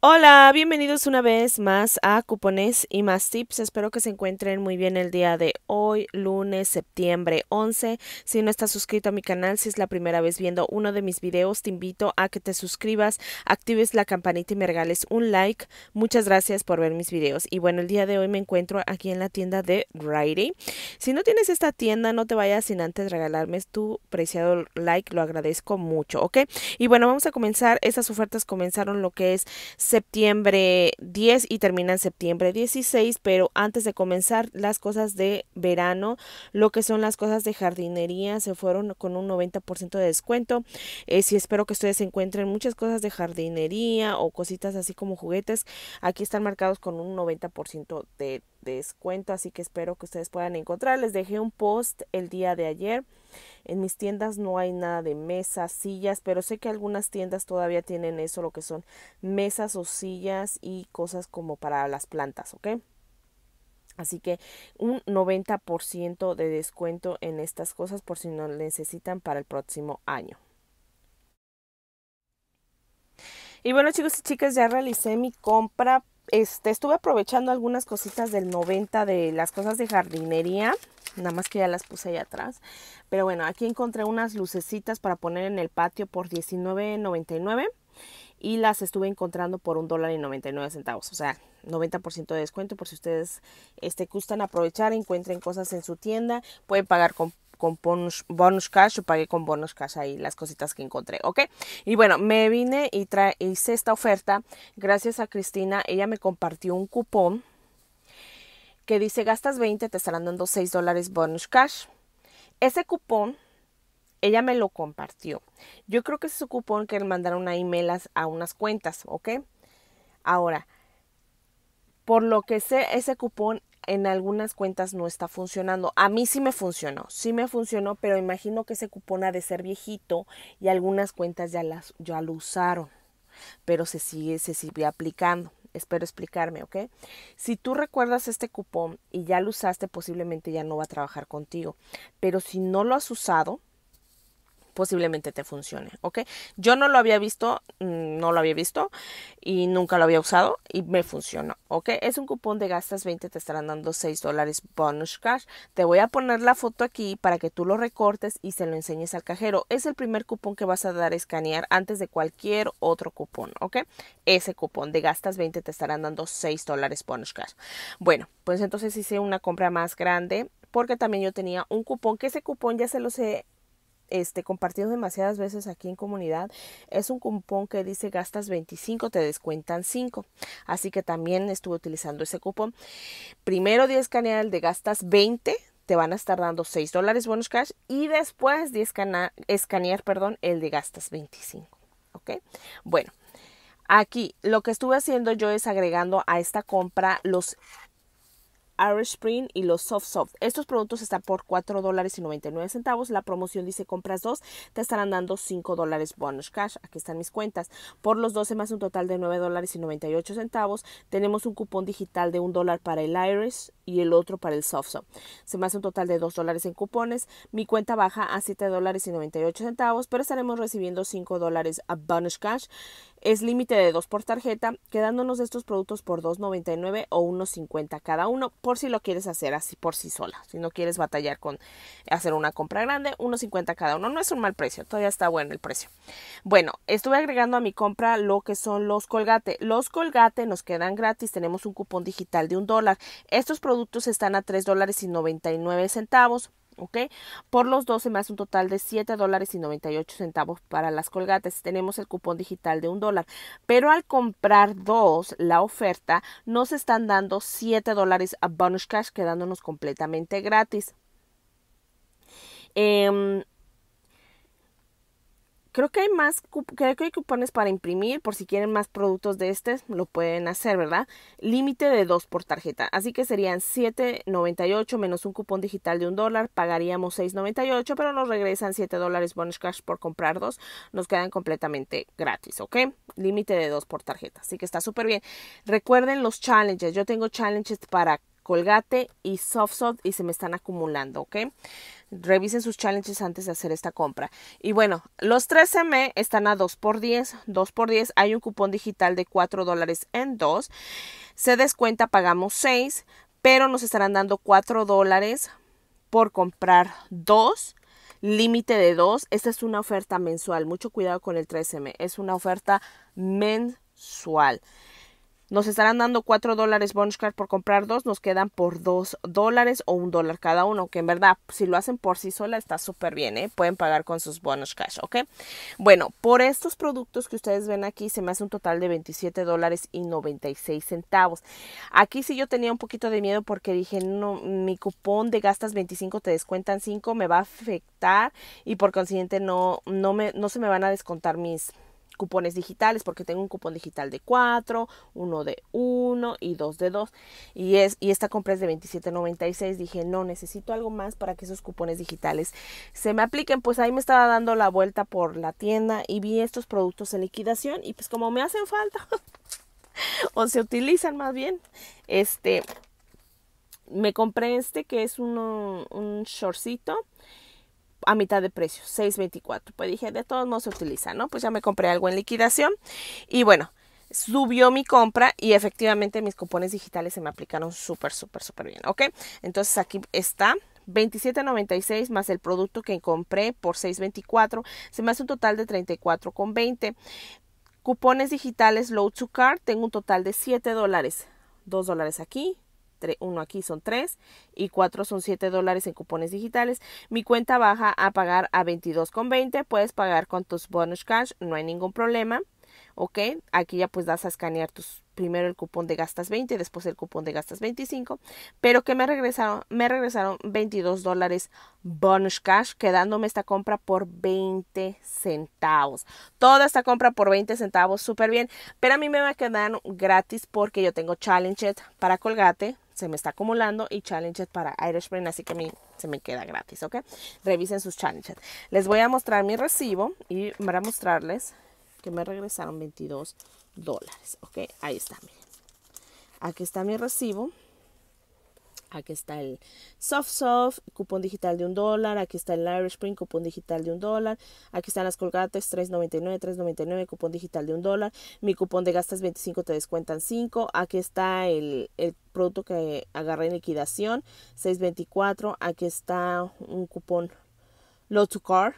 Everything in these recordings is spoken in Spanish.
Hola, bienvenidos una vez más a Cupones y más tips. Espero que se encuentren muy bien el día de hoy, lunes, septiembre 11. Si no estás suscrito a mi canal, si es la primera vez viendo uno de mis videos, te invito a que te suscribas, actives la campanita y me regales un like. Muchas gracias por ver mis videos. Y bueno, el día de hoy me encuentro aquí en la tienda de Riley. Si no tienes esta tienda, no te vayas sin antes regalarme tu preciado like. Lo agradezco mucho, ¿ok? Y bueno, vamos a comenzar. Estas ofertas comenzaron lo que es septiembre 10 y termina en septiembre 16, pero antes de comenzar las cosas de verano, lo que son las cosas de jardinería se fueron con un 90% de descuento. Eh, si espero que ustedes encuentren muchas cosas de jardinería o cositas así como juguetes, aquí están marcados con un 90% de descuento, así que espero que ustedes puedan encontrar. Les dejé un post el día de ayer. En mis tiendas no hay nada de mesas, sillas, pero sé que algunas tiendas todavía tienen eso, lo que son mesas o sillas y cosas como para las plantas, ¿ok? Así que un 90% de descuento en estas cosas por si no necesitan para el próximo año. Y bueno chicos y chicas, ya realicé mi compra este, estuve aprovechando algunas cositas del 90 de las cosas de jardinería, nada más que ya las puse ahí atrás. Pero bueno, aquí encontré unas lucecitas para poner en el patio por $19.99 y las estuve encontrando por un dólar y 99 centavos, o sea, 90% de descuento por si ustedes este, gustan aprovechar, encuentren cosas en su tienda, pueden pagar con con bonus, bonus cash, pagué con bonus cash ahí las cositas que encontré, ¿ok? Y bueno, me vine y hice esta oferta gracias a Cristina, ella me compartió un cupón que dice gastas 20, te estarán dando 6 dólares bonus cash. Ese cupón, ella me lo compartió. Yo creo que es su cupón que le mandaron a email a unas cuentas, ¿ok? Ahora, por lo que sé, ese cupón en algunas cuentas no está funcionando. A mí sí me funcionó, sí me funcionó, pero imagino que ese cupón ha de ser viejito y algunas cuentas ya, las, ya lo usaron, pero se sigue, se sigue aplicando. Espero explicarme, ¿ok? Si tú recuerdas este cupón y ya lo usaste, posiblemente ya no va a trabajar contigo. Pero si no lo has usado, posiblemente te funcione, ¿ok? Yo no lo había visto, mm, no lo había visto y nunca lo había usado y me funcionó, ¿ok? Es un cupón de gastas 20, te estarán dando 6 dólares bonus cash. Te voy a poner la foto aquí para que tú lo recortes y se lo enseñes al cajero. Es el primer cupón que vas a dar a escanear antes de cualquier otro cupón, ¿ok? Ese cupón de gastas 20 te estarán dando 6 dólares bonus cash. Bueno, pues entonces hice una compra más grande porque también yo tenía un cupón que ese cupón ya se los he este, compartido demasiadas veces aquí en comunidad, es un cupón que dice gastas 25, te descuentan 5. Así que también estuve utilizando ese cupón. Primero de escanear el de gastas 20, te van a estar dando 6 dólares bonus cash y después de escanear, escanear perdón, el de gastas 25. ¿Ok? Bueno. Aquí lo que estuve haciendo yo es agregando a esta compra los Irish Spring y los Soft Soft. Estos productos están por $4.99 dólares y centavos. La promoción dice compras dos, te estarán dando $5 dólares bonus cash. Aquí están mis cuentas. Por los 12 más un total de $9.98 dólares y centavos. Tenemos un cupón digital de $1 para el Irish y el otro para el soft Se me hace un total de 2 dólares en cupones. Mi cuenta baja a 7 dólares y 98 centavos, pero estaremos recibiendo 5 dólares a bonus cash. Es límite de 2 por tarjeta, quedándonos estos productos por 2.99 o 1.50 cada uno, por si lo quieres hacer así por sí sola. Si no quieres batallar con hacer una compra grande, 1.50 cada uno. No es un mal precio, todavía está bueno el precio. Bueno, estuve agregando a mi compra lo que son los colgate. Los colgate nos quedan gratis, tenemos un cupón digital de un dólar. Estos productos están a tres dólares y 99 centavos. ¿ok? Por los 12 más un total de 7 dólares y 98 centavos para las colgates. Tenemos el cupón digital de un dólar, pero al comprar dos, la oferta nos están dando 7 dólares a bonus cash, quedándonos completamente gratis. Em, Creo que hay más, creo que hay cupones para imprimir, por si quieren más productos de este, lo pueden hacer, ¿verdad? Límite de dos por tarjeta, así que serían 7.98 menos un cupón digital de un dólar, pagaríamos 6.98, pero nos regresan 7 dólares bonus cash por comprar dos, nos quedan completamente gratis, ¿ok? Límite de dos por tarjeta, así que está súper bien. Recuerden los challenges, yo tengo challenges para Colgate y Soft Soft y se me están acumulando, ¿ok? Revisen sus challenges antes de hacer esta compra. Y bueno, los 3M están a 2 x 10 2 x 10 Hay un cupón digital de 4 dólares en 2. Se descuenta, pagamos 6, pero nos estarán dando 4 dólares por comprar 2 límite de 2. Esta es una oferta mensual. Mucho cuidado con el 3M. Es una oferta mensual. Nos estarán dando 4 dólares bonus por comprar dos, nos quedan por 2 dólares o 1 dólar cada uno, que en verdad si lo hacen por sí sola está súper bien, ¿eh? pueden pagar con sus bonus cash, ¿ok? Bueno, por estos productos que ustedes ven aquí se me hace un total de 27 dólares y 96 centavos. Aquí sí yo tenía un poquito de miedo porque dije, no, mi cupón de gastas 25 te descuentan 5, me va a afectar y por consiguiente no, no, me, no se me van a descontar mis cupones digitales porque tengo un cupón digital de 4, uno de 1 y dos de 2 y, es, y esta compra es de 27.96 dije no necesito algo más para que esos cupones digitales se me apliquen pues ahí me estaba dando la vuelta por la tienda y vi estos productos en liquidación y pues como me hacen falta o se utilizan más bien este me compré este que es uno, un shortcito a mitad de precio, 6.24. Pues dije, de todos modos se utiliza, ¿no? Pues ya me compré algo en liquidación y bueno, subió mi compra y efectivamente mis cupones digitales se me aplicaron súper, súper, súper bien, ¿ok? Entonces aquí está. 27.96 más el producto que compré por 6.24, se me hace un total de 34.20. Cupones digitales load to cart, tengo un total de 7 dólares. 2 dólares aquí, uno aquí son 3 y cuatro son 7 dólares en cupones digitales. Mi cuenta baja a pagar a 22,20. Puedes pagar con tus bonus cash, no hay ningún problema. Ok, aquí ya pues das a escanear tus primero el cupón de gastas 20, después el cupón de gastas 25, pero que me regresaron, me regresaron 22 dólares bonus cash, quedándome esta compra por 20 centavos. Toda esta compra por 20 centavos, súper bien, pero a mí me va a quedar gratis porque yo tengo challenges para Colgate, se me está acumulando y challenges para Irish Brain, así que mí se me queda gratis, ¿ok? Revisen sus challenges. Les voy a mostrar mi recibo y para mostrarles que me regresaron 22 dólares, ¿ok? Ahí está, miren. Aquí está mi recibo Aquí está el Soft Soft, cupón digital de un dólar. Aquí está el Irish Spring, cupón digital de un dólar. Aquí están las Colgates 3.99, 3.99, cupón digital de un dólar. Mi cupón de gastas 25 te descuentan 5. Aquí está el, producto que agarré en liquidación 6.24. Aquí está un cupón Low to Car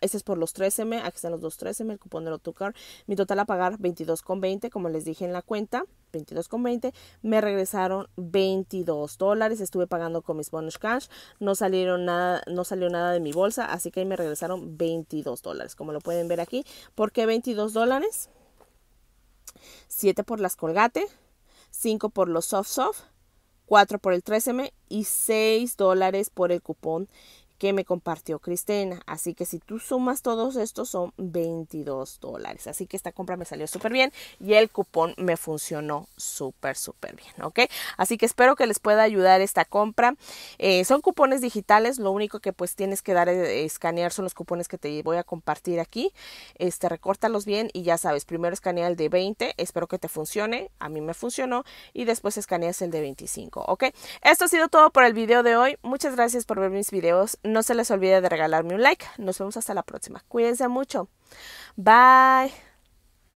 este es por los 3M, aquí están los dos 3M, el cupón de car. Mi total a pagar 22,20, como les dije en la cuenta, 22,20. Me regresaron 22 dólares, estuve pagando con mis bonus cash, no, salieron nada, no salió nada de mi bolsa, así que ahí me regresaron 22 dólares, como lo pueden ver aquí. ¿Por qué 22 dólares? 7 por las colgate, 5 por los soft soft, 4 por el 3M y 6 dólares por el cupón que me compartió Cristina. Así que si tú sumas todos estos son 22 dólares. Así que esta compra me salió súper bien y el cupón me funcionó súper, súper bien. ¿Ok? Así que espero que les pueda ayudar esta compra. Eh, son cupones digitales. Lo único que pues tienes que dar es eh, escanear son los cupones que te voy a compartir aquí. Este, recórtalos bien y ya sabes, primero escanea el de 20. Espero que te funcione. A mí me funcionó. Y después escaneas el de 25. ¿Ok? Esto ha sido todo por el video de hoy. Muchas gracias por ver mis videos no se les olvide de regalarme un like. Nos vemos hasta la próxima. Cuídense mucho. Bye.